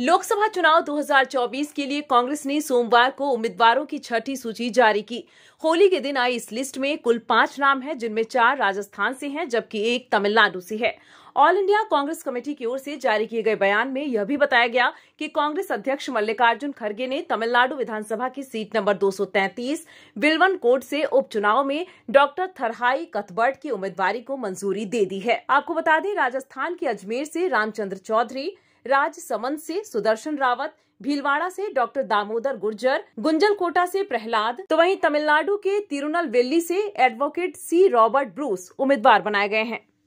लोकसभा चुनाव 2024 के लिए कांग्रेस ने सोमवार को उम्मीदवारों की छठी सूची जारी की होली के दिन आई इस लिस्ट में कुल पांच नाम हैं जिनमें चार राजस्थान से हैं जबकि एक तमिलनाडु से है ऑल इंडिया कांग्रेस कमेटी की ओर से जारी किए गए बयान में यह भी बताया गया कि कांग्रेस अध्यक्ष मल्लिकार्जुन खड़गे ने तमिलनाडु विधानसभा की सीट नंबर 233 विलवन कोट से उपचुनाव में डॉक्टर थरहाई कथबर्ट की उम्मीदवारी को मंजूरी दे दी है आपको बता दें राजस्थान के अजमेर से रामचंद्र चौधरी राजसमंद से सुदर्शन रावत भीलवाड़ा से डॉक्टर दामोदर गुर्जर गुंजल कोटा से प्रहलाद तो वहीं तमिलनाडु के तिरुनलवेली से एडवोकेट सी रॉबर्ट ब्रूस उम्मीदवार बनाए गए हैं